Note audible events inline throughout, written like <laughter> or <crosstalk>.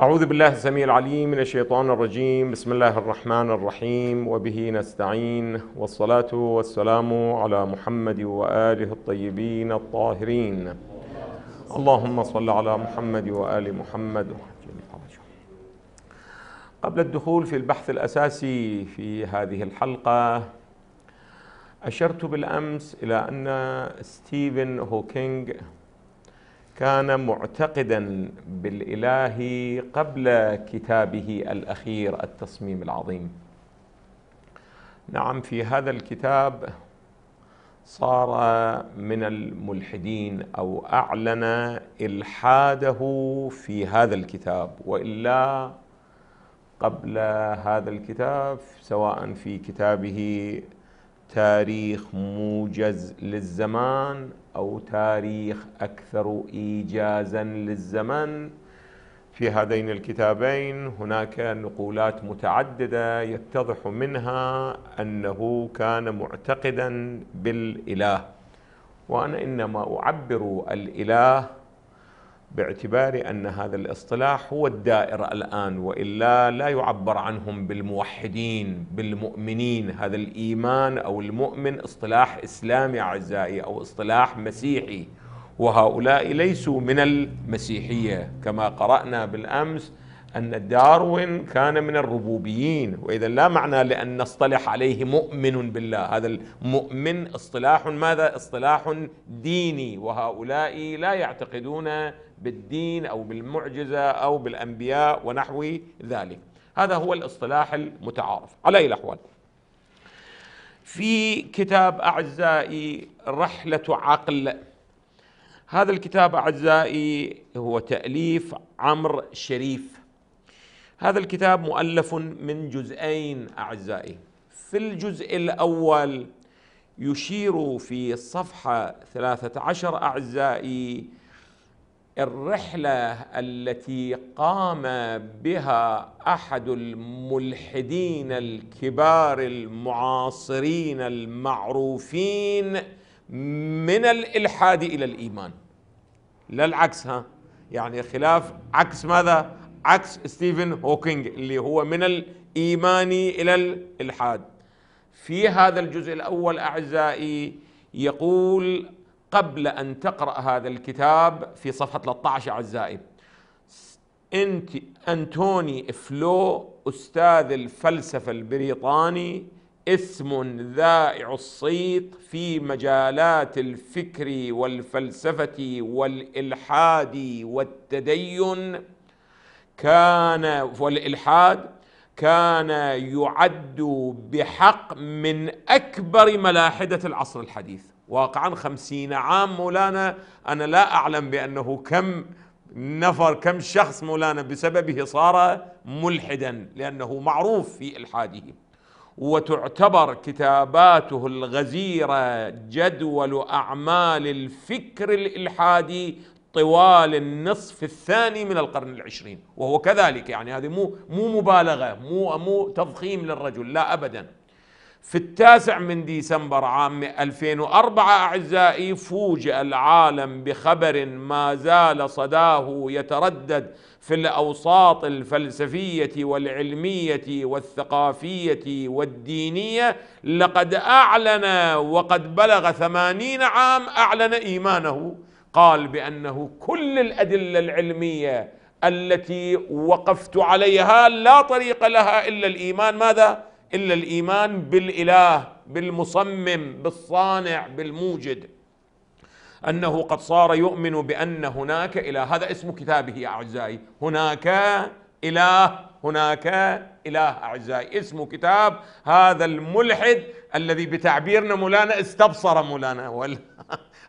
أعوذ بالله السميع العليم من الشيطان الرجيم بسم الله الرحمن الرحيم وبه نستعين والصلاة والسلام على محمد وآله الطيبين الطاهرين اللهم صل على محمد وآل محمد قبل الدخول في البحث الأساسي في هذه الحلقة أشرت بالأمس إلى أن ستيفن هوكينج كان معتقدا بالاله قبل كتابه الاخير التصميم العظيم نعم في هذا الكتاب صار من الملحدين او اعلن الحاده في هذا الكتاب والا قبل هذا الكتاب سواء في كتابه تاريخ موجز للزمان أو تاريخ أكثر إيجازا للزمن في هذين الكتابين هناك نقولات متعددة يتضح منها أنه كان معتقدا بالإله وأنا إنما أعبر الإله باعتبار ان هذا الاصطلاح هو الدائره الان والا لا يعبر عنهم بالموحدين بالمؤمنين هذا الايمان او المؤمن اصطلاح اسلامي اعزائي او اصطلاح مسيحي وهؤلاء ليسوا من المسيحيه كما قرانا بالامس أن داروين كان من الربوبيين وإذا لا معنى لأن نصطلح عليه مؤمن بالله هذا المؤمن اصطلاح ماذا؟ اصطلاح ديني وهؤلاء لا يعتقدون بالدين أو بالمعجزة أو بالأنبياء ونحو ذلك هذا هو الاصطلاح المتعارف على أي الأحوال في كتاب أعزائي رحلة عقل هذا الكتاب أعزائي هو تأليف عمرو شريف هذا الكتاب مؤلف من جزئين أعزائي في الجزء الأول يشير في الصفحة 13 أعزائي الرحلة التي قام بها أحد الملحدين الكبار المعاصرين المعروفين من الإلحاد إلى الإيمان لا العكس ها يعني خلاف عكس ماذا عكس ستيفن هوكينج اللي هو من الإيمان إلى الإلحاد في هذا الجزء الأول أعزائي يقول قبل أن تقرأ هذا الكتاب في صفحة 13 أعزائي أنت أنتوني فلو أستاذ الفلسفة البريطاني اسم ذائع الصيت في مجالات الفكر والفلسفة والإلحاد والتدين كان والإلحاد كان يعد بحق من أكبر ملاحدة العصر الحديث واقعا خمسين عام مولانا أنا لا أعلم بأنه كم نفر كم شخص مولانا بسببه صار ملحدا لأنه معروف في إلحاده وتعتبر كتاباته الغزيرة جدول أعمال الفكر الإلحادي طوال النصف الثاني من القرن العشرين وهو كذلك يعني هذه مو مو مبالغه مو مو تضخيم للرجل لا ابدا في التاسع من ديسمبر عام 2004 أعزائي فوجئ العالم بخبر ما زال صداه يتردد في الأوساط الفلسفية والعلمية والثقافية والدينية لقد أعلن وقد بلغ ثمانين عام أعلن إيمانه قال بانه كل الادله العلميه التي وقفت عليها لا طريق لها الا الايمان ماذا الا الايمان بالاله بالمصمم بالصانع بالموجد انه قد صار يؤمن بان هناك اله هذا اسم كتابه يا اعزائي هناك اله هناك اله اعزائي اسم كتاب هذا الملحد الذي بتعبيرنا مولانا استبصر مولانا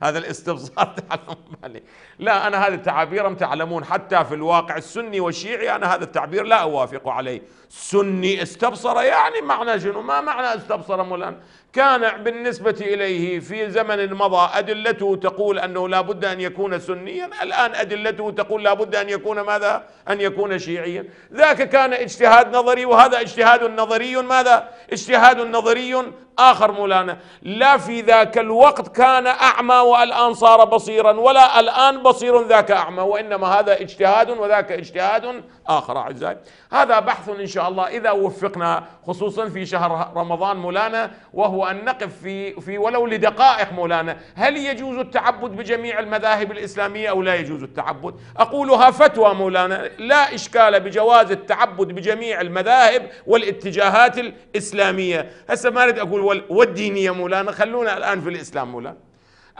هذا الاستبصار تعلمون عليه لا أنا هذه التعابير تعلمون حتى في الواقع السني والشيعي أنا هذا التعبير لا أوافق عليه سني استبصر يعني معنى شنو ما معنى استبصر مولانا كان بالنسبة إليه في زمن مضى أدلته تقول أنه لا بد أن يكون سنيا الآن أدلته تقول لا بد أن يكون ماذا أن يكون شيعيا ذاك كان اجتهاد نظري وهذا اجتهاد نظري ماذا اجتهاد نظري آخر مولانا لا في ذاك الوقت كان أعمى والآن صار بصيرا ولا الآن بصير ذاك أعمى وإنما هذا اجتهاد وذاك اجتهاد آخر أعزائي هذا بحث إن شاء الله إذا وفقنا خصوصا في شهر رمضان مولانا وهو أن نقف في, في ولو لدقائق مولانا هل يجوز التعبد بجميع المذاهب الإسلامية أو لا يجوز التعبد أقولها فتوى مولانا لا إشكال بجواز التعبد بجميع المذاهب والاتجاهات الإسلامية هسه ما أريد أقول والدينية مولانا خلونا الآن في الإسلام مولانا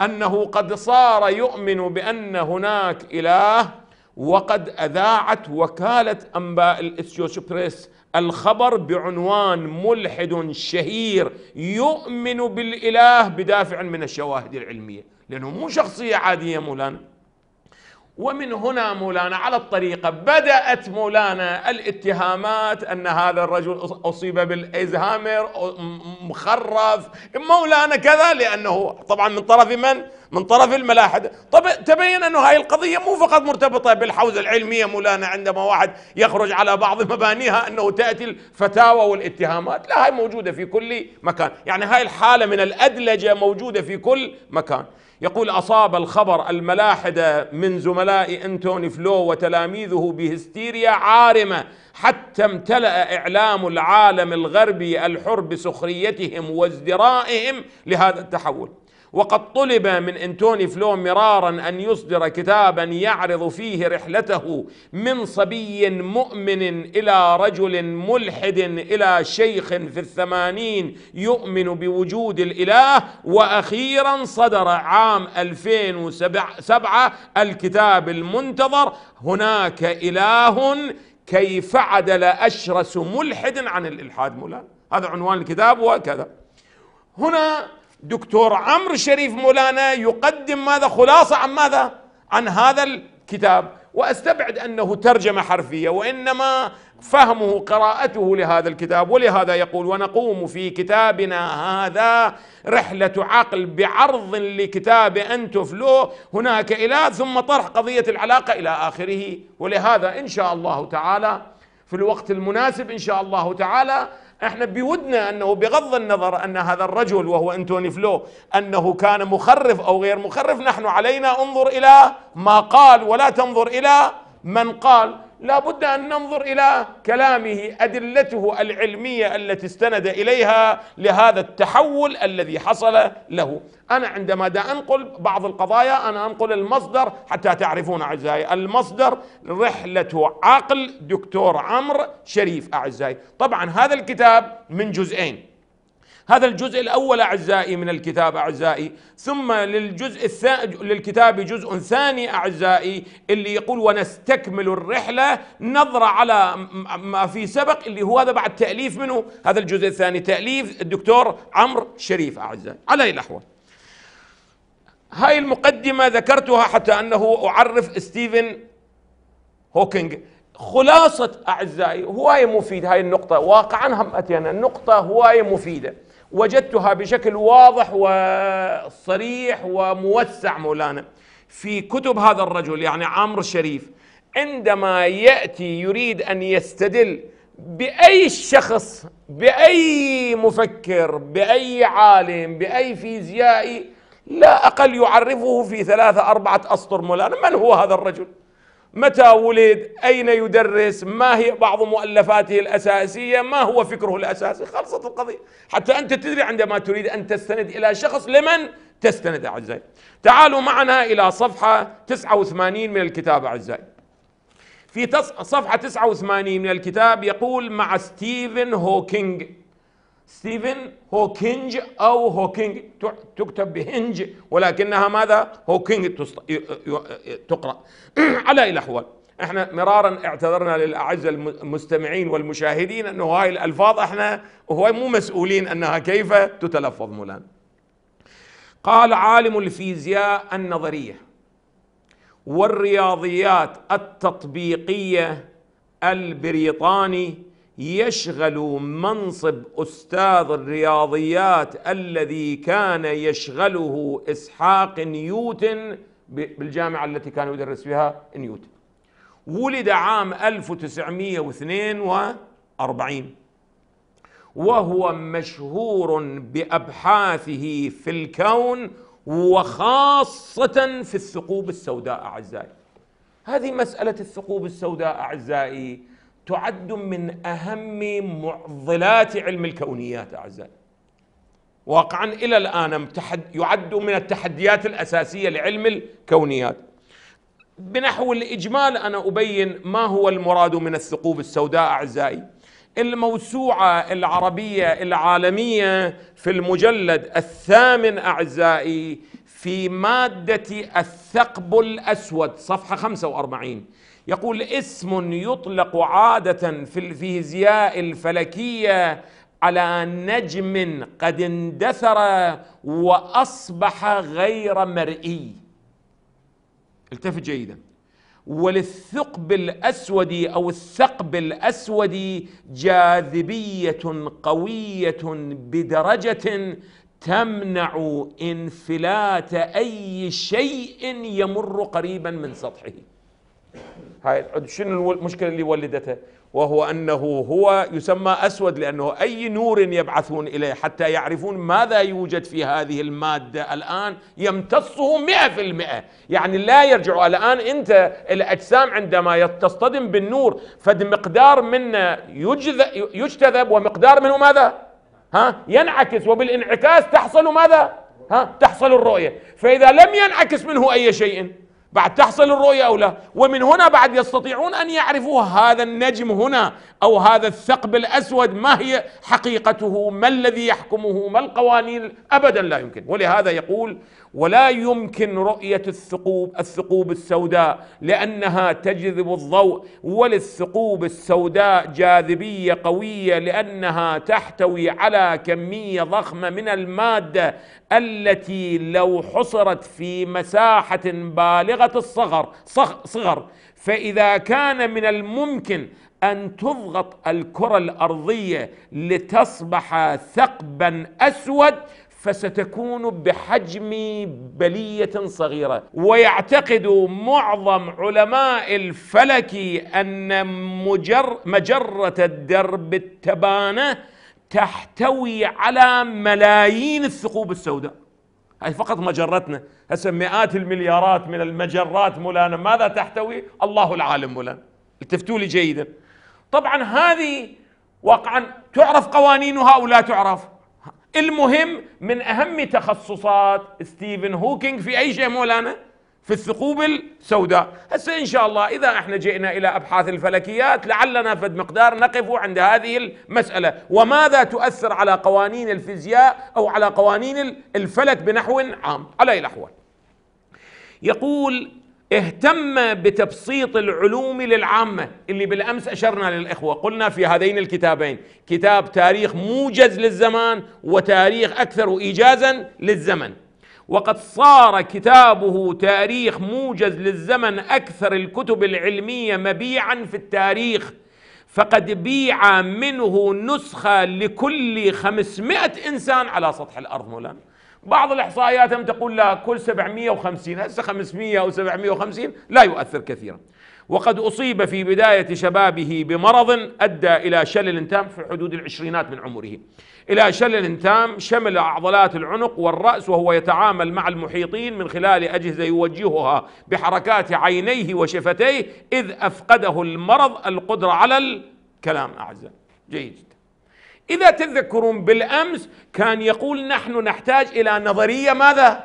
أنه قد صار يؤمن بأن هناك إله وقد أذاعت وكالة أنباء الإسيوس بريس الخبر بعنوان ملحد شهير يؤمن بالإله بدافع من الشواهد العلمية لأنه مو شخصية عادية مولانا ومن هنا مولانا على الطريقة بدأت مولانا الاتهامات أن هذا الرجل أصيب بالإزهامر مخرف مولانا كذا لأنه طبعا من طرف من؟ من طرف الملاحدة طب تبين أنه هاي القضية مو فقط مرتبطة بالحوزة العلمية مولانا عندما واحد يخرج على بعض مبانيها أنه تأتي الفتاوى والاتهامات لا هاي موجودة في كل مكان يعني هاي الحالة من الأدلجة موجودة في كل مكان يقول أصاب الخبر الملاحدة من زملاء أنتوني فلو وتلاميذه بهستيريا عارمة حتى امتلأ إعلام العالم الغربي الحر بسخريتهم وازدرائهم لهذا التحول وقد طلب من أنتوني فلو مرارا أن يصدر كتابا يعرض فيه رحلته من صبي مؤمن إلى رجل ملحد إلى شيخ في الثمانين يؤمن بوجود الإله وأخيرا صدر عام 2007 الكتاب المنتظر هناك إله كيف عدل أشرس ملحد عن الإلحاد مولانا هذا عنوان الكتاب وكذا هنا دكتور عمرو شريف مولانا يقدم ماذا خلاصة عن ماذا عن هذا الكتاب واستبعد انه ترجمه حرفيه وانما فهمه قراءته لهذا الكتاب ولهذا يقول ونقوم في كتابنا هذا رحله عقل بعرض لكتاب انتوفلو هناك الى ثم طرح قضيه العلاقه الى اخره ولهذا ان شاء الله تعالى في الوقت المناسب ان شاء الله تعالى احنا بودنا انه بغض النظر ان هذا الرجل وهو انتوني فلو انه كان مخرف او غير مخرف نحن علينا انظر الى ما قال ولا تنظر الى من قال لا بد أن ننظر إلى كلامه أدلته العلمية التي استند إليها لهذا التحول الذي حصل له أنا عندما دا أنقل بعض القضايا أنا أنقل المصدر حتى تعرفون أعزائي المصدر رحلة عقل دكتور عمرو شريف أعزائي طبعا هذا الكتاب من جزئين هذا الجزء الأول أعزائي من الكتاب أعزائي ثم للجزء الثاني للكتاب جزء ثاني أعزائي اللي يقول ونستكمل الرحلة نظرة على ما في سبق اللي هو هذا بعد تأليف منه هذا الجزء الثاني تأليف الدكتور عمرو شريف أعزائي على أي الأحوال هاي المقدمة ذكرتها حتى أنه أعرف ستيفن هوكينج خلاصة أعزائي هواية مفيد هاي النقطة واقعا هم أتينا النقطة هواية مفيدة وجدتها بشكل واضح وصريح وموسع مولانا في كتب هذا الرجل يعني عمرو الشريف عندما ياتي يريد ان يستدل باي شخص باي مفكر باي عالم باي فيزيائي لا اقل يعرفه في ثلاثه اربعه اسطر مولانا من هو هذا الرجل متى ولد أين يدرس ما هي بعض مؤلفاته الأساسية ما هو فكره الأساسي خلصت القضية حتى أنت تدري عندما تريد أن تستند إلى شخص لمن تستند أعزائي تعالوا معنا إلى صفحة 89 من الكتاب أعزائي في صفحة 89 من الكتاب يقول مع ستيفن هوكينج ستيفن هوكينج أو هوكينج تكتب بهنج ولكنها ماذا هوكينج تقرأ <clears throat> على الأحوال احنا مرارا اعتذرنا للاعزاء المستمعين والمشاهدين انه هاي الالفاظ احنا هو مو مسؤولين انها كيف تتلفظ مولان قال عالم الفيزياء النظريه والرياضيات التطبيقيه البريطاني يشغل منصب استاذ الرياضيات الذي كان يشغله اسحاق نيوتن بالجامعه التي كان يدرس فيها نيوتن. ولد عام 1942 وهو مشهور بابحاثه في الكون وخاصه في الثقوب السوداء اعزائي. هذه مساله الثقوب السوداء اعزائي تعد من أهم معضلات علم الكونيات أعزائي واقعا إلى الآن يعد من التحديات الأساسية لعلم الكونيات بنحو الإجمال أنا أبين ما هو المراد من الثقوب السوداء أعزائي الموسوعة العربية العالمية في المجلد الثامن أعزائي في مادة الثقب الأسود صفحة 45 يقول اسم يطلق عادة في الفيزياء الفلكية على نجم قد اندثر واصبح غير مرئي. التفت جيدا. وللثقب الاسود او الثقب الاسود جاذبيه قويه بدرجه تمنع انفلات اي شيء يمر قريبا من سطحه. هاي شنو المشكله اللي ولدته وهو انه هو يسمى اسود لانه اي نور يبعثون اليه حتى يعرفون ماذا يوجد في هذه الماده الان يمتصه 100% يعني لا يرجع الان انت الاجسام عندما تصطدم بالنور فد مقدار منه يجتذب ومقدار منه ماذا؟ ها ينعكس وبالانعكاس تحصل ماذا؟ ها تحصل الرؤيه فاذا لم ينعكس منه اي شيء بعد تحصل الرؤية أو لا ومن هنا بعد يستطيعون أن يعرفوا هذا النجم هنا أو هذا الثقب الأسود ما هي حقيقته ما الذي يحكمه ما القوانين أبدا لا يمكن ولهذا يقول ولا يمكن رؤية الثقوب الثقوب السوداء لأنها تجذب الضوء وللثقوب السوداء جاذبية قوية لأنها تحتوي على كمية ضخمة من المادة التي لو حصرت في مساحة بالغة الصغر صغر فإذا كان من الممكن أن تضغط الكرة الأرضية لتصبح ثقبا أسود فستكون بحجم بليه صغيره ويعتقد معظم علماء الفلك ان مجر مجره الدرب التبانه تحتوي على ملايين الثقوب السوداء هذه فقط مجرتنا هسه مئات المليارات من المجرات مولانا ماذا تحتوي الله العالم مولانا التفتوا لي جيدا طبعا هذه واقعا تعرف قوانينها او لا تعرف المهم من اهم تخصصات ستيفن هوكينج في اي شيء مولانا في الثقوب السوداء هسه ان شاء الله اذا احنا جئنا الى ابحاث الفلكيات لعلنا فد مقدار نقف عند هذه المساله وماذا تؤثر على قوانين الفيزياء او على قوانين الفلك بنحو عام على الاحوال يقول اهتم بتبسيط العلوم للعامة اللي بالأمس أشرنا للإخوة قلنا في هذين الكتابين كتاب تاريخ موجز للزمان وتاريخ أكثر إيجازا للزمن وقد صار كتابه تاريخ موجز للزمن أكثر الكتب العلمية مبيعا في التاريخ فقد بيع منه نسخة لكل خمسمائة إنسان على سطح الأرض مولانا بعض الإحصائيات هم تقول لا كل 750 هسه 500 أو 750 لا يؤثر كثيرا وقد أصيب في بداية شبابه بمرض أدى إلى شلل تام في حدود العشرينات من عمره إلى شلل تام شمل عضلات العنق والرأس وهو يتعامل مع المحيطين من خلال أجهزة يوجهها بحركات عينيه وشفتيه إذ أفقده المرض القدرة على الكلام أعزائي جيد إذا تذكرون بالأمس كان يقول نحن نحتاج إلى نظرية ماذا؟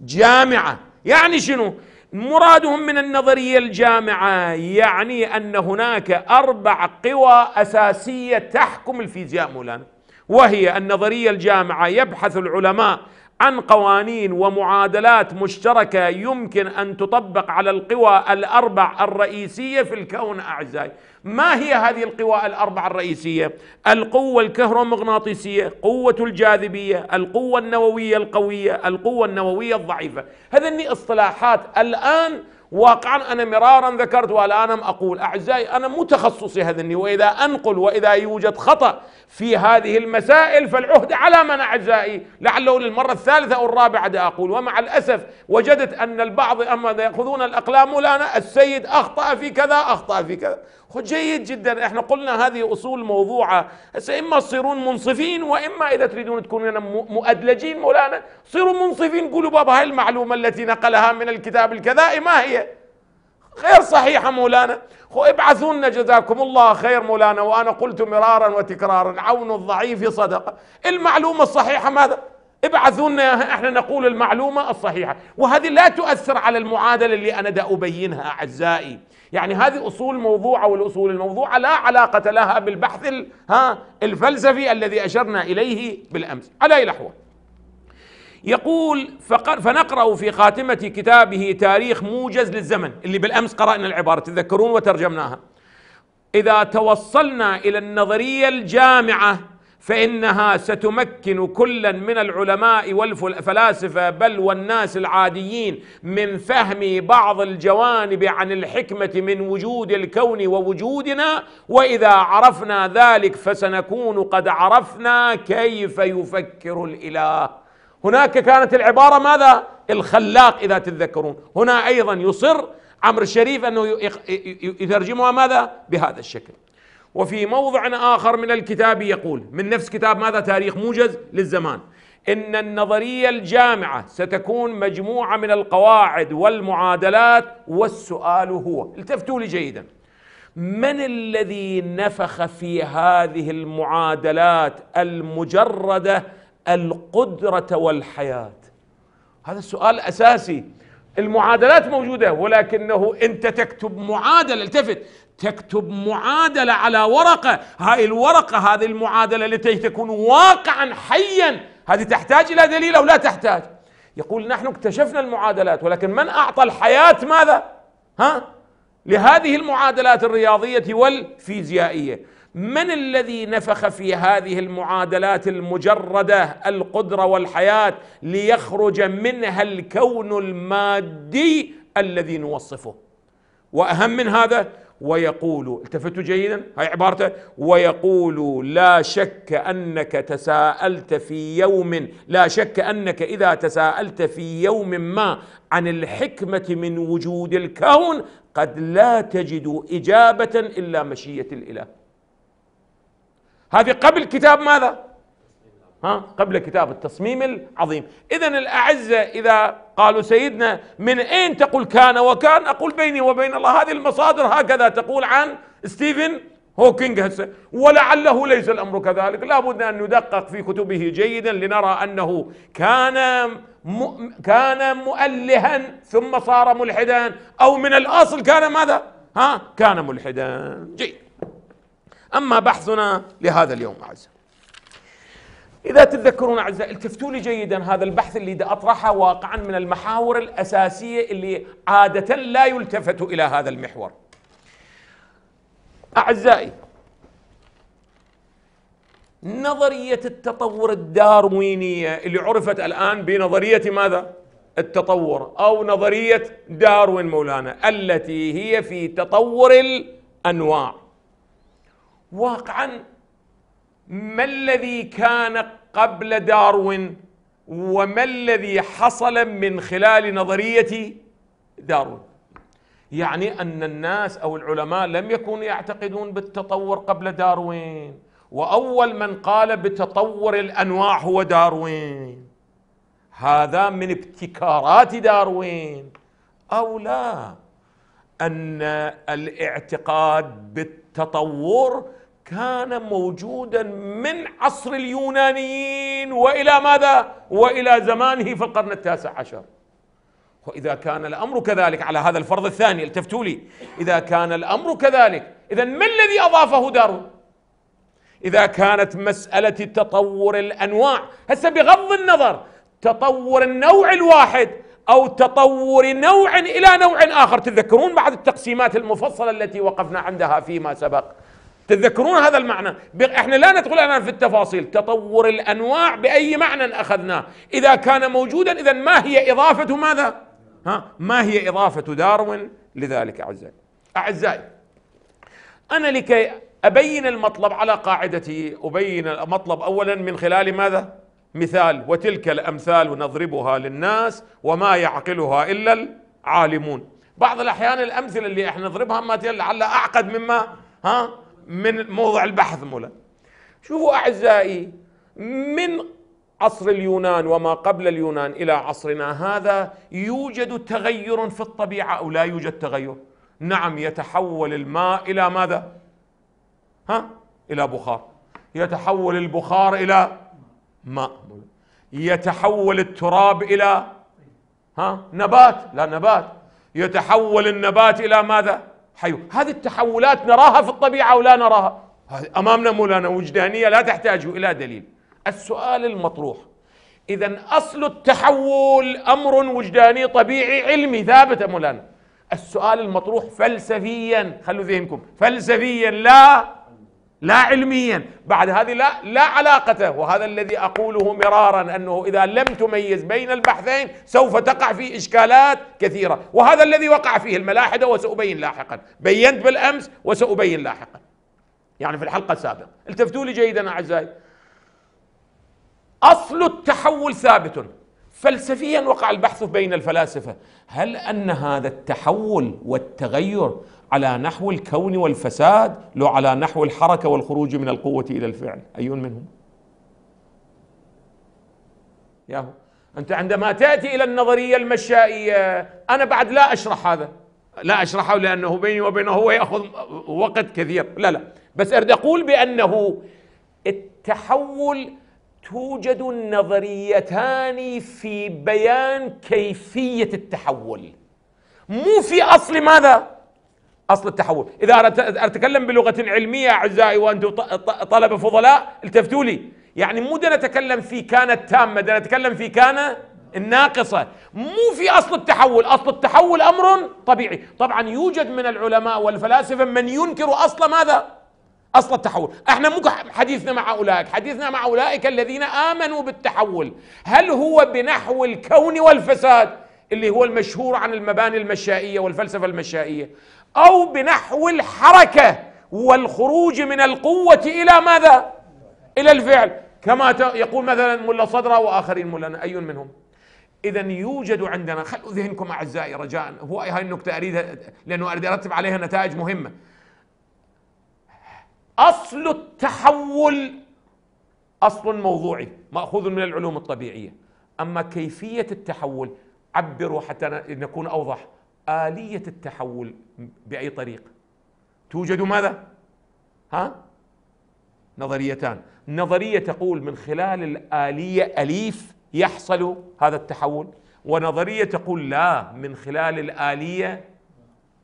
جامعة يعني شنو؟ مرادهم من النظرية الجامعة يعني أن هناك أربع قوى أساسية تحكم الفيزياء مولانا وهي النظرية الجامعة يبحث العلماء عن قوانين ومعادلات مشتركة يمكن أن تطبق على القوى الأربع الرئيسية في الكون أعزائي ما هي هذه القوى الأربعة الرئيسية القوة الكهرومغناطيسية قوة الجاذبية القوة النووية القوية القوة النووية الضعيفة هذه اصطلاحات الآن واقعا أنا مرارا ذكرت والآن أقول أعزائي أنا متخصصي هذني وإذا أنقل وإذا يوجد خطأ في هذه المسائل فالعهد على من أعزائي لعله للمرة الثالثة أو الرابعة أقول ومع الأسف وجدت أن البعض أما يأخذون الأقلام مولانا السيد أخطأ في كذا أخطأ في كذا جيد جدا احنا قلنا هذه أصول موضوعة هسه إما تصيرون منصفين وإما إذا تريدون تكونون مؤدلجين مولانا صيروا منصفين قولوا بابا هاي المعلومة التي نقلها من الكتاب الكذائي ما هي غير صحيحة مولانا خو ابعثونا لنا جزاكم الله خير مولانا وأنا قلت مرارا وتكرارا عون الضعيف صدقة المعلومة الصحيحة ماذا ابعثوا لنا احنا نقول المعلومة الصحيحة وهذه لا تؤثر على المعادلة اللي أنا دا أبينها أعزائي يعني هذه أصول موضوعة والأصول الموضوعة لا علاقة لها بالبحث ها الفلسفي الذي أشرنا إليه بالأمس على أي الأحوال يقول فنقرأ في خاتمة كتابه تاريخ موجز للزمن اللي بالأمس قرأنا العبارة تذكرون وترجمناها إذا توصلنا إلى النظرية الجامعة فإنها ستمكن كلا من العلماء والفلاسفة بل والناس العاديين من فهم بعض الجوانب عن الحكمة من وجود الكون ووجودنا وإذا عرفنا ذلك فسنكون قد عرفنا كيف يفكر الإله هناك كانت العبارة ماذا الخلاق إذا تتذكرون هنا أيضا يصر عمرو الشريف أنه يترجمها ماذا بهذا الشكل وفي موضع آخر من الكتاب يقول من نفس كتاب ماذا تاريخ موجز للزمان إن النظرية الجامعة ستكون مجموعة من القواعد والمعادلات والسؤال هو التفتوا لي جيدا من الذي نفخ في هذه المعادلات المجرده القدرة والحياة هذا السؤال أساسي المعادلات موجودة ولكنه أنت تكتب معادلة التفت تكتب معادلة على ورقة هاي الورقة هذه المعادلة لتي تكون واقعا حيا هذه تحتاج إلى دليل أو لا تحتاج يقول نحن اكتشفنا المعادلات ولكن من أعطى الحياة ماذا؟ ها؟ لهذه المعادلات الرياضية والفيزيائية من الذي نفخ في هذه المعادلات المجرده القدره والحياه ليخرج منها الكون المادي الذي نوصفه واهم من هذا ويقول التفتوا جيدا هاي عبارته ويقول لا شك انك تساءلت في يوم لا شك انك اذا تساءلت في يوم ما عن الحكمه من وجود الكون قد لا تجد اجابه الا مشية الاله هذه قبل كتاب ماذا ها قبل كتاب التصميم العظيم اذا الاعزه اذا قالوا سيدنا من اين تقول كان وكان اقول بيني وبين الله هذه المصادر هكذا تقول عن ستيفن هوكينج هسه ولعله ليس الامر كذلك لابد ان ندقق في كتبه جيدا لنرى انه كان م... كان مؤلها ثم صار ملحدا او من الاصل كان ماذا ها كان ملحدا جيد أما بحثنا لهذا اليوم أعزائي إذا تتذكرون أعزائي التفتوا لي جيدا هذا البحث اللي دا أطرحه واقعا من المحاور الأساسية اللي عادة لا يلتفت إلى هذا المحور أعزائي نظرية التطور الداروينية اللي عرفت الآن بنظرية ماذا؟ التطور أو نظرية داروين مولانا التي هي في تطور الأنواع واقعا ما الذي كان قبل داروين وما الذي حصل من خلال نظريه داروين يعني ان الناس او العلماء لم يكونوا يعتقدون بالتطور قبل داروين واول من قال بتطور الانواع هو داروين هذا من ابتكارات داروين او لا ان الاعتقاد بالتطور كان موجودا من عصر اليونانيين والى ماذا؟ والى زمانه في القرن التاسع عشر. واذا كان الامر كذلك على هذا الفرض الثاني التفتوا لي، اذا كان الامر كذلك، اذا ما الذي اضافه دارون؟ اذا كانت مساله تطور الانواع، هسه بغض النظر تطور النوع الواحد او تطور نوع الى نوع اخر، تذكرون بعض التقسيمات المفصله التي وقفنا عندها فيما سبق. تتذكرون هذا المعنى احنا لا ندخل الان في التفاصيل تطور الانواع باي معنى اخذناه اذا كان موجودا اذا ما هي اضافه ماذا ها ما هي اضافه داروين لذلك اعزائي اعزائي انا لكي ابين المطلب على قاعدتي ابين المطلب اولا من خلال ماذا مثال وتلك الامثال نضربها للناس وما يعقلها الا العالمون بعض الاحيان الامثله اللي احنا نضربها ما لعل اعقد مما ها من موضع البحث مولا شوفوا أعزائي من عصر اليونان وما قبل اليونان إلى عصرنا هذا يوجد تغير في الطبيعة أو لا يوجد تغير نعم يتحول الماء إلى ماذا ها إلى بخار يتحول البخار إلى ماء يتحول التراب إلى ها نبات لا نبات يتحول النبات إلى ماذا حيو هذه التحولات نراها في الطبيعة ولا نراها أمامنا مولانا وجدانية لا تحتاج إلى دليل السؤال المطروح إذا أصل التحول أمر وجداني طبيعي علمي ثابت مولانا السؤال المطروح فلسفيا خلوا ذهنكم فلسفيا لا لا علميا بعد هذه لا لا علاقة وهذا الذي أقوله مرارا أنه إذا لم تميز بين البحثين سوف تقع في إشكالات كثيرة وهذا الذي وقع فيه الملاحدة وسأبين لاحقا بينت بالأمس وسأبين لاحقا يعني في الحلقة السابقة التفتوا لي جيدا أعزائي أصل التحول ثابت فلسفيا وقع البحث بين الفلاسفه هل ان هذا التحول والتغير على نحو الكون والفساد لو على نحو الحركه والخروج من القوه الى الفعل اي منهم ياهو انت عندما تاتي الى النظريه المشائيه انا بعد لا اشرح هذا لا اشرحه لانه بيني وبينه هو ياخذ وقت كثير لا لا بس اريد اقول بانه التحول توجد النظريتان في بيان كيفية التحول مو في أصل ماذا؟ أصل التحول إذا أتكلم بلغة علمية أعزائي وأنتم طلبة فضلاء التفتوا لي يعني مو دنا أتكلم في كانت تامة دنا أتكلم في كان الناقصة مو في أصل التحول أصل التحول أمر طبيعي طبعا يوجد من العلماء والفلاسفة من ينكر أصل ماذا؟ اصل التحول احنا مو حديثنا مع اولئك حديثنا مع اولئك الذين امنوا بالتحول هل هو بنحو الكون والفساد اللي هو المشهور عن المباني المشائيه والفلسفه المشائيه او بنحو الحركه والخروج من القوه الى ماذا الى الفعل كما يقول مثلا ملا صدره واخرين ملا اي منهم اذا يوجد عندنا خلوا ذهنكم اعزائي رجاء هو هاي النكته اريدها لانه اريد ارتب عليها نتائج مهمه أصل التحول أصل موضوعي مأخوذ من العلوم الطبيعية أما كيفية التحول عبروا حتى نكون أوضح آلية التحول بأي طريق توجد ماذا؟ ها؟ نظريتان نظرية تقول من خلال الآلية أليف يحصل هذا التحول ونظرية تقول لا من خلال الآلية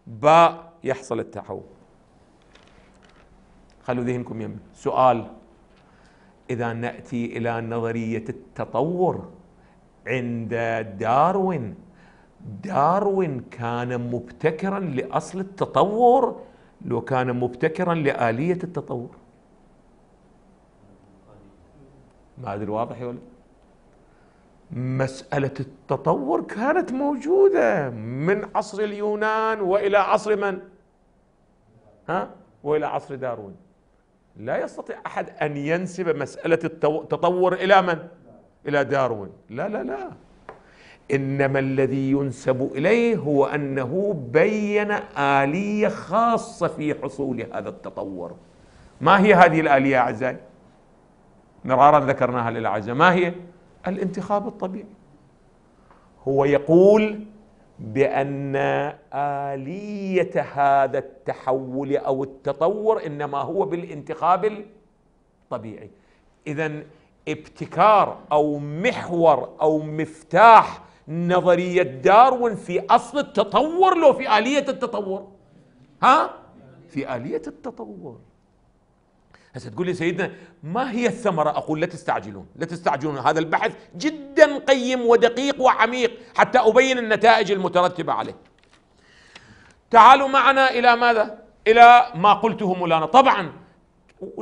باء يحصل التحول خلوا ذهنكم يمي سؤال إذا نأتي إلى نظرية التطور عند داروين داروين كان مبتكرا لأصل التطور لو كان مبتكرا لآلية التطور ما أدري واضح ولا مسألة التطور كانت موجودة من عصر اليونان وإلى عصر من؟ ها؟ وإلى عصر داروين لا يستطيع احد ان ينسب مساله التطور الى من؟ الى داروين لا لا لا انما الذي ينسب اليه هو انه بين اليه خاصه في حصول هذا التطور ما هي هذه الاليه يا اعزائي؟ مرارا ذكرناها للاعزاء ما هي؟ الانتخاب الطبيعي هو يقول بان اليه هذا التحول او التطور انما هو بالانتخاب الطبيعي اذا ابتكار او محور او مفتاح نظريه داروين في اصل التطور لو في اليه التطور ها في اليه التطور هسه تقول لي سيدنا ما هي الثمرة أقول لا تستعجلون لا تستعجلون هذا البحث جدا قيم ودقيق وعميق حتى أبين النتائج المترتبة عليه تعالوا معنا إلى ماذا إلى ما قلته مولانا طبعا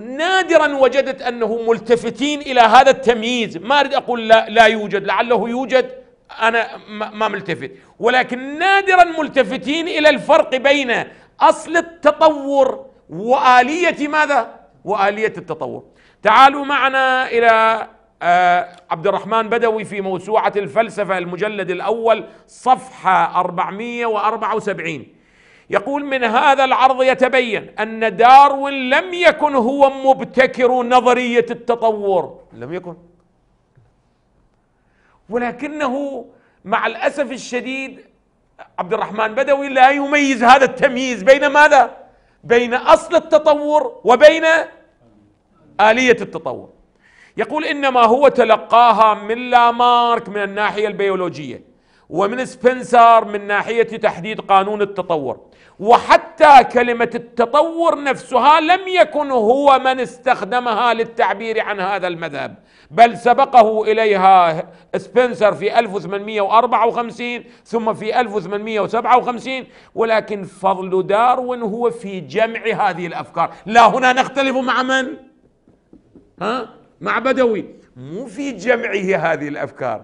نادرا وجدت أنه ملتفتين إلى هذا التمييز ما أريد أقول لا, لا يوجد لعله يوجد أنا ما ملتفت ولكن نادرا ملتفتين إلى الفرق بين أصل التطور وآلية ماذا وآلية التطور تعالوا معنا إلى آه، عبد الرحمن بدوي في موسوعة الفلسفة المجلد الأول صفحة 474 يقول من هذا العرض يتبين أن داروين لم يكن هو مبتكر نظرية التطور لم يكن ولكنه مع الأسف الشديد عبد الرحمن بدوي لا يميز هذا التمييز بين ماذا؟ بين اصل التطور وبين اليه التطور يقول انما هو تلقاها من لامارك من الناحيه البيولوجيه ومن سبنسر من ناحيه تحديد قانون التطور وحتى كلمه التطور نفسها لم يكن هو من استخدمها للتعبير عن هذا المذهب بل سبقه إليها سبنسر في 1854 ثم في 1857 ولكن فضل داروين هو في جمع هذه الأفكار لا هنا نختلف مع من؟ ها؟ مع بدوي مو في جمعه هذه الأفكار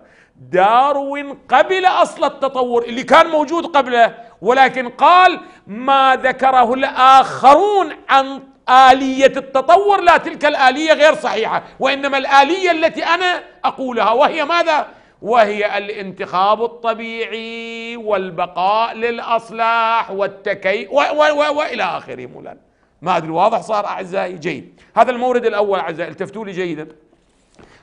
داروين قبل أصل التطور اللي كان موجود قبله ولكن قال ما ذكره الآخرون عن آلية التطور لا تلك الآلية غير صحيحة وإنما الآلية التي أنا أقولها وهي ماذا؟ وهي الانتخاب الطبيعي والبقاء للأصلاح والتكي وإلى آخره مولانا ما أدري واضح صار أعزائي جيد هذا المورد الأول أعزائي التفتوا لي جيدا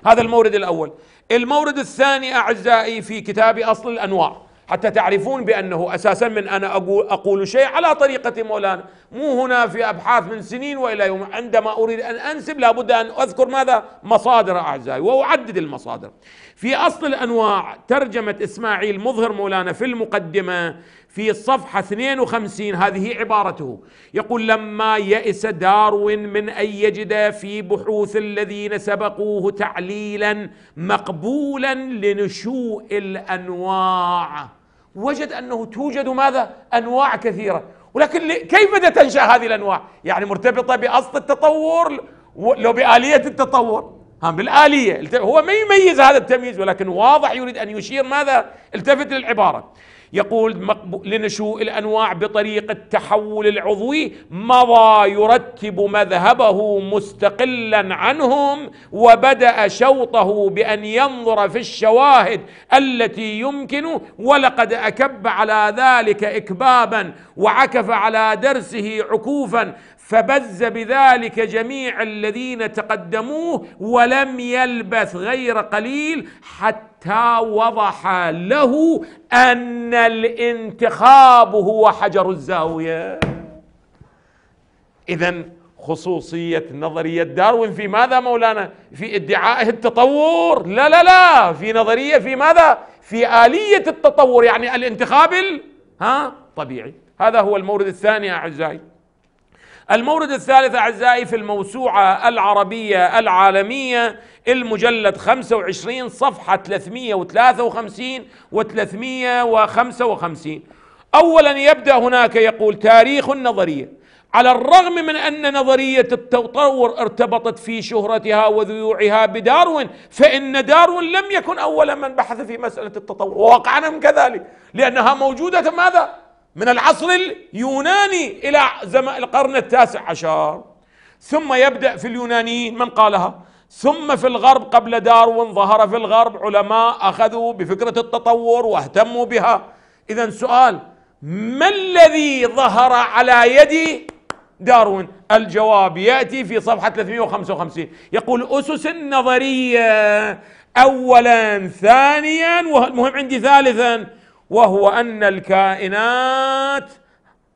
هذا المورد الأول المورد الثاني أعزائي في كتاب أصل الأنواع حتى تعرفون بأنه أساسا من أنا أقول, أقول شيء على طريقة مولانا مو هنا في أبحاث من سنين وإلى يوم عندما أريد أن أنسب لابد أن أذكر ماذا مصادر أعزائي وأعدد المصادر في أصل الأنواع ترجمة إسماعيل مظهر مولانا في المقدمة في الصفحة 52 هذه عبارته يقول لما يئس داروين من أن يجد في بحوث الذين سبقوه تعليلا مقبولا لنشوء الأنواع وجد أنه توجد ماذا؟ أنواع كثيرة ولكن كيف تنشأ هذه الأنواع؟ يعني مرتبطة بأصل التطور لو بآلية التطور بالآلية هو ما يميز هذا التمييز ولكن واضح يريد أن يشير ماذا التفت للعبارة يقول لنشوء الأنواع بطريقة التحول العضوي مضى يرتب مذهبه مستقلا عنهم وبدأ شوطه بأن ينظر في الشواهد التي يمكن ولقد أكب على ذلك إكبابا وعكف على درسه عكوفا فبز بذلك جميع الذين تقدموه ولم يلبث غير قليل حتى وضح له ان الانتخاب هو حجر الزاويه اذا خصوصيه نظريه داروين في ماذا مولانا في ادعائه التطور لا لا لا في نظريه في ماذا في اليه التطور يعني الانتخاب ها طبيعي هذا هو المورد الثاني اعزائي المورد الثالث أعزائي في الموسوعة العربية العالمية المجلد 25 صفحة 353 و 355 أولا يبدأ هناك يقول تاريخ النظرية على الرغم من أن نظرية التطور ارتبطت في شهرتها وذيوعها بداروين فإن داروين لم يكن أول من بحث في مسألة التطور ووقعنا من كذلك لأنها موجودة ماذا؟ من العصر اليوناني إلى زمن القرن التاسع عشر ثم يبدأ في اليونانيين من قالها ثم في الغرب قبل داروين ظهر في الغرب علماء أخذوا بفكرة التطور واهتموا بها إذا سؤال ما الذي ظهر على يد داروين الجواب يأتي في صفحة 355 يقول أسس النظرية أولا ثانيا والمهم عندي ثالثا وهو أن الكائنات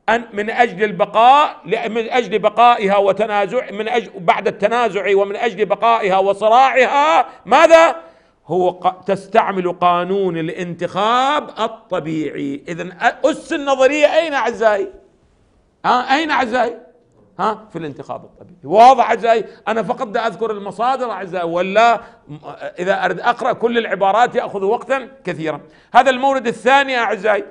أن من أجل البقاء من أجل بقائها وتنازع من أجل بعد التنازع ومن أجل بقائها وصراعها ماذا؟ هو تستعمل قانون الانتخاب الطبيعي إذا أس النظرية أين أعزائي؟ أين أعزائي؟ ها في الانتخاب الطبيعي واضح اعزائي انا فقط بدي اذكر المصادر اعزائي ولا اذا اريد اقرا كل العبارات ياخذ وقتا كثيرا هذا المورد الثاني اعزائي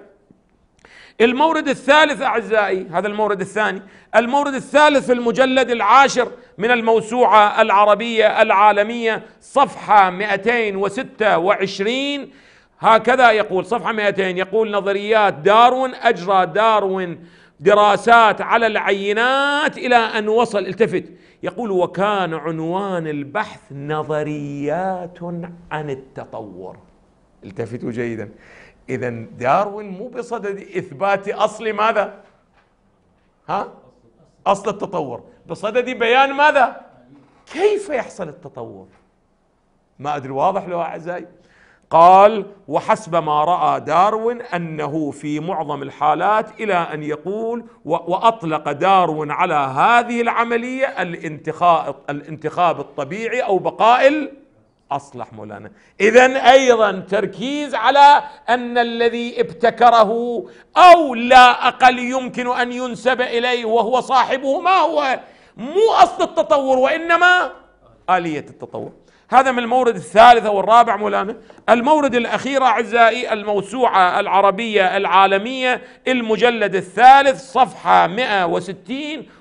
المورد الثالث اعزائي هذا المورد الثاني المورد الثالث في المجلد العاشر من الموسوعه العربيه العالميه صفحه 226 هكذا يقول صفحة 200 يقول نظريات داروين أجرى داروين دراسات على العينات إلى أن وصل التفت يقول وكان عنوان البحث نظريات عن التطور التفتوا جيدا إذا داروين مو بصدد إثبات أصل ماذا ها أصل التطور بصدد بيان ماذا كيف يحصل التطور ما أدري واضح له أعزائي قال وحسب ما راى داروين انه في معظم الحالات الى ان يقول واطلق داروين على هذه العمليه الانتخاب الانتخاب الطبيعي او بقاء اصلح مولانا اذا ايضا تركيز على ان الذي ابتكره او لا اقل يمكن ان ينسب اليه وهو صاحبه ما هو مو اصل التطور وانما اليه التطور هذا من المورد الثالث أو الرابع مولانا المورد الأخير أعزائي الموسوعة العربية العالمية المجلد الثالث صفحة 160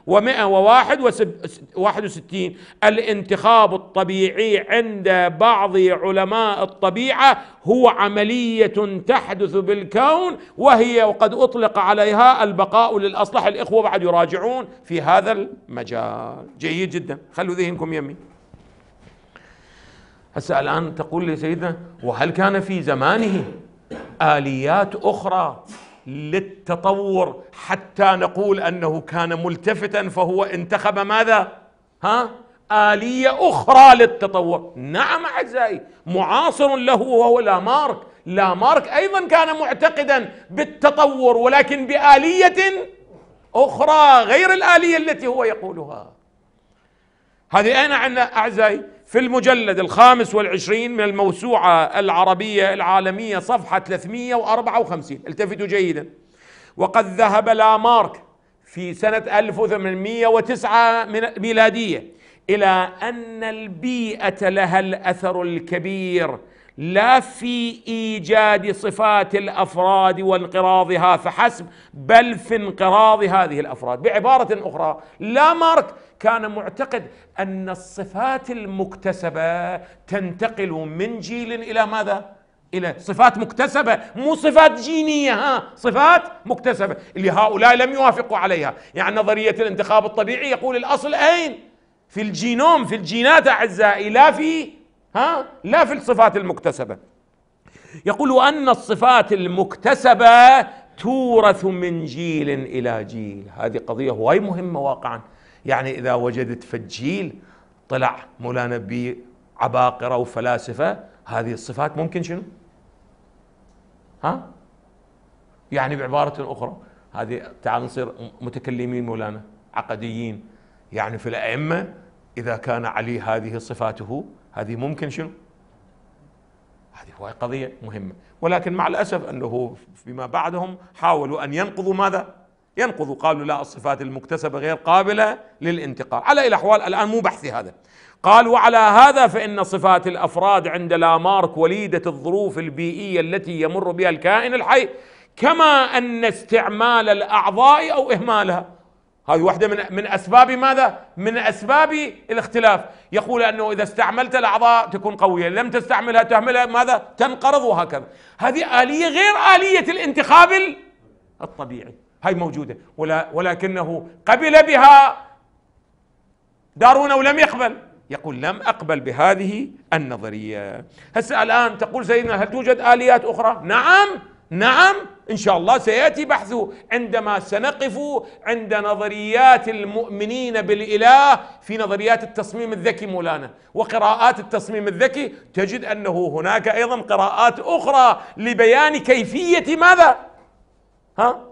و 161 الانتخاب الطبيعي عند بعض علماء الطبيعة هو عملية تحدث بالكون وهي وقد أطلق عليها البقاء للأصلح الإخوة بعد يراجعون في هذا المجال جيد جدا خلوا ذهنكم يمي هسه الآن تقول لي سيدنا وهل كان في زمانه آليات أخرى للتطور حتى نقول أنه كان ملتفتا فهو انتخب ماذا ها آلية أخرى للتطور نعم أعزائي معاصر له وهو لامارك لامارك أيضا كان معتقدا بالتطور ولكن بآلية أخرى غير الآلية التي هو يقولها هذه أين عندنا أعزائي في المجلد الخامس والعشرين من الموسوعة العربية العالمية صفحة 354 التفتوا جيدا وقد ذهب لامارك في سنة 1809 ميلادية إلى أن البيئة لها الأثر الكبير لا في ايجاد صفات الافراد وانقراضها فحسب بل في انقراض هذه الافراد بعباره اخرى لامارك كان معتقد ان الصفات المكتسبه تنتقل من جيل الى ماذا الى صفات مكتسبه مو صفات جينيه ها صفات مكتسبه اللي هؤلاء لم يوافقوا عليها يعني نظريه الانتخاب الطبيعي يقول الاصل اين في الجينوم في الجينات اعزائي لا في ها لا في الصفات المكتسبة يقول أن الصفات المكتسبة تورث من جيل إلى جيل هذه قضية هواي مهمة واقعا يعني إذا وجدت فجيل طلع مولانا بعباقرة وفلاسفة هذه الصفات ممكن شنو ها يعني بعبارة أخرى هذه تعال نصير متكلمين مولانا عقديين يعني في الأئمة إذا كان علي هذه صفاته هذه ممكن شنو هذه قضية مهمة ولكن مع الأسف أنه فيما بعدهم حاولوا أن ينقضوا ماذا ينقضوا قالوا لا الصفات المكتسبة غير قابلة للانتقال على الأحوال الآن مو بحثي هذا قال وعلى هذا فإن صفات الأفراد عند لامارك وليدة الظروف البيئية التي يمر بها الكائن الحي كما أن استعمال الأعضاء أو إهمالها هذه واحدة من من أسباب ماذا؟ من أسباب الاختلاف يقول أنه إذا استعملت الأعضاء تكون قوية لم تستعملها تهملها ماذا؟ تنقرض وهكذا هذه آلية غير آلية الانتخاب الطبيعي هاي موجودة ولا ولكنه قبل بها دارون ولم يقبل يقول لم أقبل بهذه النظرية هسه الآن تقول سيدنا هل توجد آليات أخرى؟ نعم نعم ان شاء الله سياتي بحثه عندما سنقف عند نظريات المؤمنين بالاله في نظريات التصميم الذكي مولانا وقراءات التصميم الذكي تجد انه هناك ايضا قراءات اخرى لبيان كيفيه ماذا؟ ها؟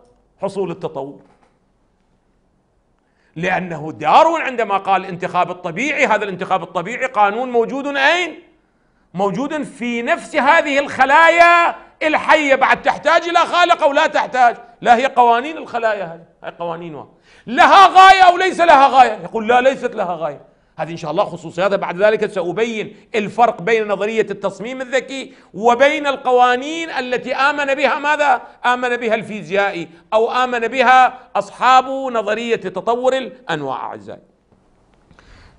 حصول التطور لانه داروين عندما قال الانتخاب الطبيعي هذا الانتخاب الطبيعي قانون موجود اين؟ موجود في نفس هذه الخلايا الحية بعد تحتاج إلى خالق أو لا تحتاج لا هي قوانين الخلايا هذه هي قوانينها لها غاية أو ليس لها غاية يقول لا ليست لها غاية هذه إن شاء الله خصوصياتها بعد ذلك سأبين الفرق بين نظرية التصميم الذكي وبين القوانين التي آمن بها ماذا؟ آمن بها الفيزيائي أو آمن بها أصحاب نظرية تطور الأنواع أعزائي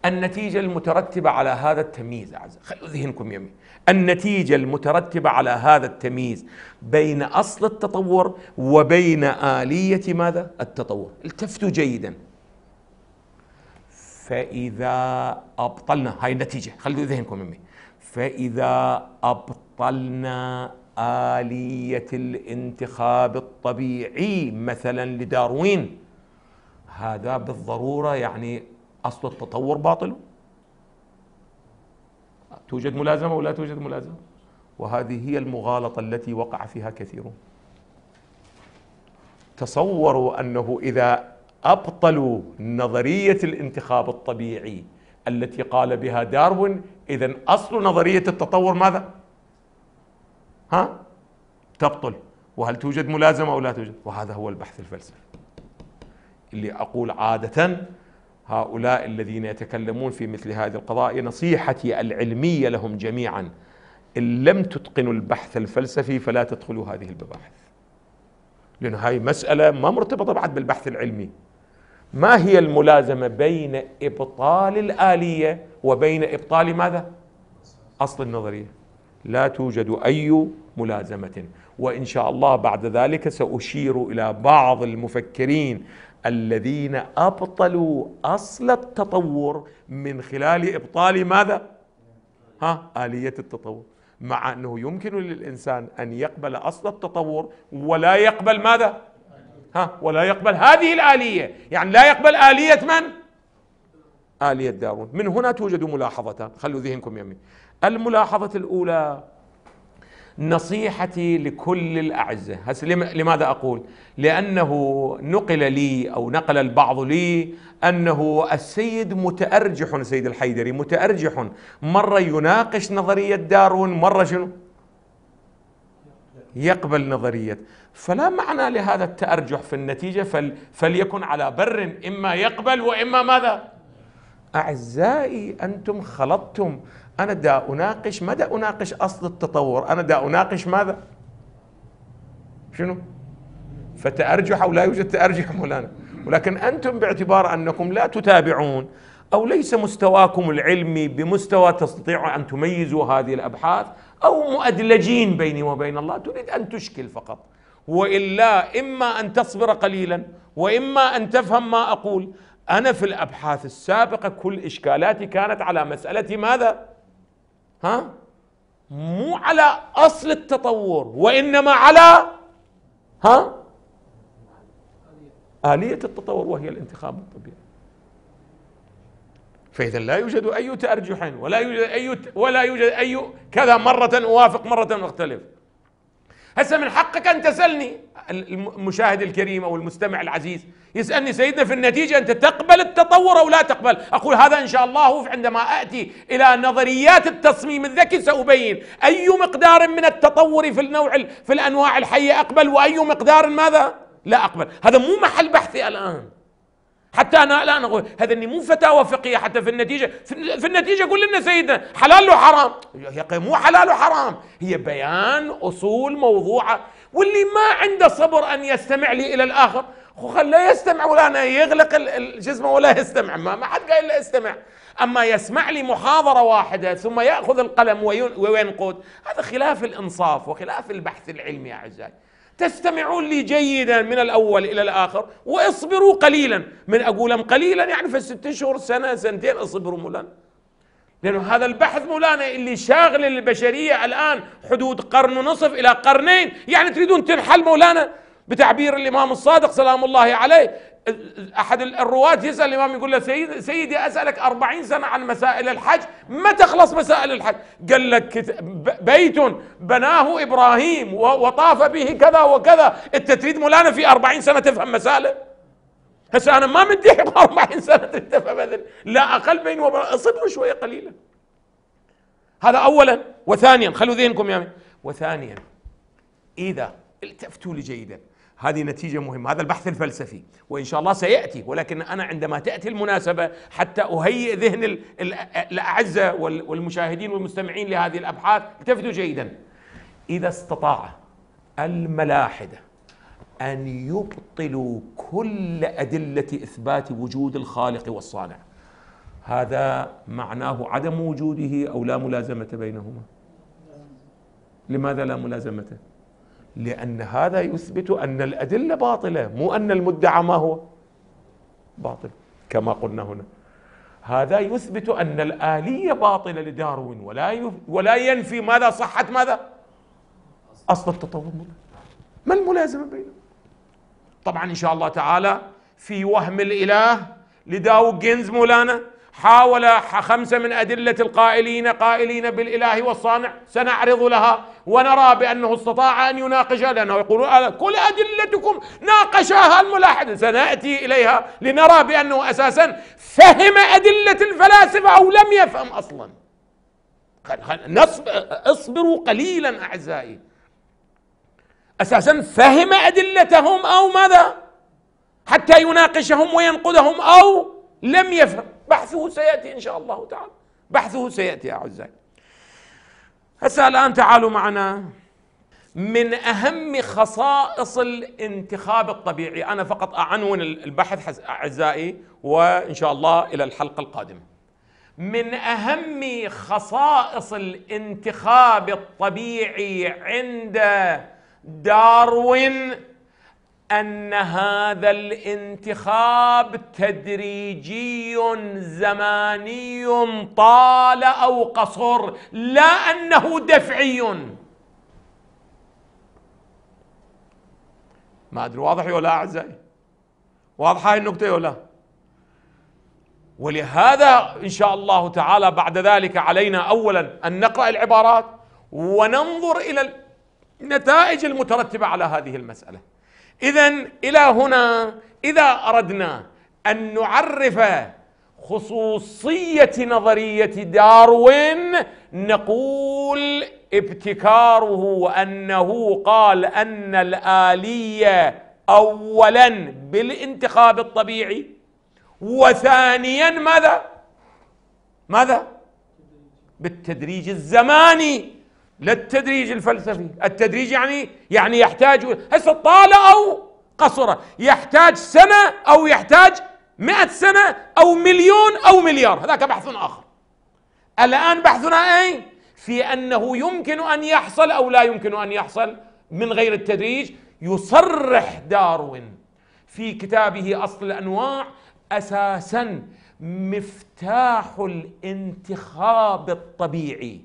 النتيجة المترتبة على هذا التمييز أعزائي خلوا ذهنكم يمين النتيجه المترتبه على هذا التمييز بين اصل التطور وبين اليه ماذا؟ التطور، التفتوا جيدا. فاذا ابطلنا هاي النتيجه، خلوا ذهنكم مني. فاذا ابطلنا اليه الانتخاب الطبيعي مثلا لداروين هذا بالضروره يعني اصل التطور باطل توجد ملازمة ولا توجد ملازمة وهذه هي المغالطة التي وقع فيها كثيرون تصوروا أنه إذا أبطلوا نظرية الانتخاب الطبيعي التي قال بها داروين إذا أصل نظرية التطور ماذا؟ ها؟ تبطل وهل توجد ملازمة أو لا توجد؟ وهذا هو البحث الفلسفي اللي أقول عادة هؤلاء الذين يتكلمون في مثل هذه القضايا نصيحتي العلمية لهم جميعا إن لم تتقنوا البحث الفلسفي فلا تدخلوا هذه المباحث لأن هذه مسألة ما مرتبطة بعد بالبحث العلمي ما هي الملازمة بين إبطال الآلية وبين إبطال ماذا؟ أصل النظرية لا توجد أي ملازمة وإن شاء الله بعد ذلك سأشير إلى بعض المفكرين الذين أبطلوا أصل التطور من خلال إبطال ماذا؟ ها آلية التطور مع أنه يمكن للإنسان أن يقبل أصل التطور ولا يقبل ماذا؟ ها ولا يقبل هذه الآلية يعني لا يقبل آلية من؟ آلية دارون من هنا توجد ملاحظتان خلوا ذهنكم يمين الملاحظة الأولى نصيحتي لكل الأعزة لماذا أقول؟ لأنه نقل لي أو نقل البعض لي أنه السيد متأرجح السيد الحيدري متأرجح مرة يناقش نظرية دارون مرة شنو؟ يقبل نظرية فلا معنى لهذا التأرجح في النتيجة فل فليكن على بر إما يقبل وإما ماذا؟ أعزائي أنتم خلطتم أنا دا أناقش ما دا أناقش أصل التطور أنا دا أناقش ماذا شنو فتأرجح أو لا يوجد تأرجح مولانا ولكن أنتم باعتبار أنكم لا تتابعون أو ليس مستواكم العلمي بمستوى تستطيعوا أن تميزوا هذه الأبحاث أو مؤدلجين بيني وبين الله تريد أن تشكل فقط وإلا إما أن تصبر قليلا وإما أن تفهم ما أقول أنا في الأبحاث السابقة كل إشكالاتي كانت على مسألة ماذا؟ ها مو على اصل التطور وانما على ها آلية التطور وهي الانتخاب الطبيعي فإذا لا يوجد أي تأرجح ولا يوجد أي ولا يوجد أي كذا مرة أوافق مرة أختلف هسه من حقك ان تسالني المشاهد الكريم او المستمع العزيز يسالني سيدنا في النتيجه انت تقبل التطور او لا تقبل اقول هذا ان شاء الله عندما اتي الى نظريات التصميم الذكي سابين اي مقدار من التطور في النوع في الانواع الحيه اقبل واي مقدار ماذا لا اقبل هذا مو محل بحثي الان حتى انا لا انا هذا اني مو فتاوى فقهيه حتى في النتيجه في النتيجه قول لنا سيدنا حلال وحرام يا مو حلال وحرام هي بيان اصول موضوعه واللي ما عنده صبر ان يستمع لي الى الاخر لا يستمع ولا أنا يغلق جسمه ولا يستمع ما, ما حد قايل له استمع اما يسمع لي محاضره واحده ثم ياخذ القلم وينقد هذا خلاف الانصاف وخلاف البحث العلمي اعزائي تستمعون لي جيدا من الأول إلى الآخر واصبروا قليلا من أقول قليلا يعني في الست شهور سنة سنتين اصبروا مولانا لأنه هذا البحث مولانا اللي شاغل البشرية الآن حدود قرن ونصف إلى قرنين يعني تريدون تنحل مولانا بتعبير الإمام الصادق سلام الله عليه احد الرواد يسال الامام يقول له سيد سيدي اسالك 40 سنه عن مسائل الحج ما تخلص مسائل الحج قال لك بيت بناه ابراهيم وطاف به كذا وكذا انت تريد مولانا في 40 سنه تفهم مساله هسه انا ما مدي 40 سنه تفهم هذا لا اقل بين وبين اصبروا شويه قليلا هذا اولا وثانيا خلوا ذهنكم يا وثانيا اذا التفتوا لي جيدا هذه نتيجة مهمة هذا البحث الفلسفي وإن شاء الله سيأتي ولكن أنا عندما تأتي المناسبة حتى أهيئ ذهن الأعزة والمشاهدين والمستمعين لهذه الأبحاث التفتوا جيدا إذا استطاع الملاحدة أن يبطلوا كل أدلة إثبات وجود الخالق والصانع هذا معناه عدم وجوده أو لا ملازمة بينهما لماذا لا ملازمة؟ لأن هذا يثبت أن الأدلة باطلة مو أن المدعى ما هو باطل كما قلنا هنا هذا يثبت أن الآلية باطلة لداروين ولا ولا ينفي ماذا صحة ماذا أصل التطور ما الملازمة بينهم طبعا إن شاء الله تعالى في وهم الإله لداو جينز مولانا حاول خمسة من أدلة القائلين قائلين بالإله والصانع سنعرض لها ونرى بأنه استطاع أن يناقشها لأنه يقول أه، كل أدلتكم ناقشها الملاحد سنأتي إليها لنرى بأنه أساسا فهم أدلة الفلاسفة أو لم يفهم أصلا اصبروا قليلا أعزائي أساسا فهم أدلتهم أو ماذا حتى يناقشهم وينقدهم أو لم يفهم بحثه سيأتي إن شاء الله تعالى بحثه سيأتي أعزائي هسه الآن تعالوا معنا من أهم خصائص الانتخاب الطبيعي أنا فقط أعنون البحث أعزائي وإن شاء الله إلى الحلقة القادمة من أهم خصائص الانتخاب الطبيعي عند داروين أن هذا الانتخاب تدريجي زماني طال أو قصر لا أنه دفعي ما أدري واضح ولا أعزائي واضحة هاي النقطة ولا ولهذا إن شاء الله تعالى بعد ذلك علينا أولا أن نقرأ العبارات وننظر إلى النتائج المترتبة على هذه المسألة اذا الى هنا اذا اردنا ان نعرف خصوصيه نظريه داروين نقول ابتكاره وانه قال ان الاليه اولا بالانتخاب الطبيعي وثانيا ماذا ماذا بالتدريج الزماني للتدريج الفلسفي التدريج يعني يعني يحتاج هسه طال أو قصر يحتاج سنة أو يحتاج مئة سنة أو مليون أو مليار هذاك بحث آخر الآن بحثنا أي في أنه يمكن أن يحصل أو لا يمكن أن يحصل من غير التدريج يصرح داروين في كتابه أصل الأنواع أساسا مفتاح الانتخاب الطبيعي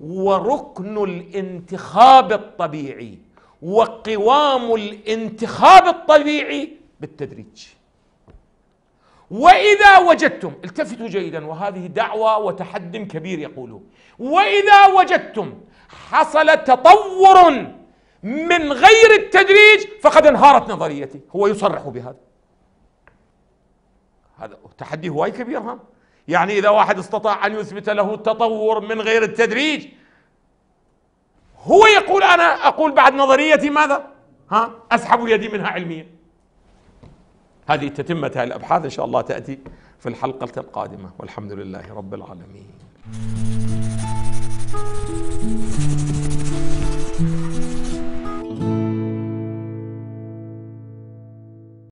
وركن الانتخاب الطبيعي وقوام الانتخاب الطبيعي بالتدريج واذا وجدتم التفتوا جيدا وهذه دعوه وتحد كبير يقوله واذا وجدتم حصل تطور من غير التدريج فقد انهارت نظريتي هو يصرح بهذا هذا تحدي هواي كبير ها يعني إذا واحد استطاع أن يثبت له التطور من غير التدريج هو يقول أنا أقول بعد نظريتي ماذا؟ ها؟ أسحب يدي منها علميا هذه تتمة الأبحاث إن شاء الله تأتي في الحلقة القادمة والحمد لله رب العالمين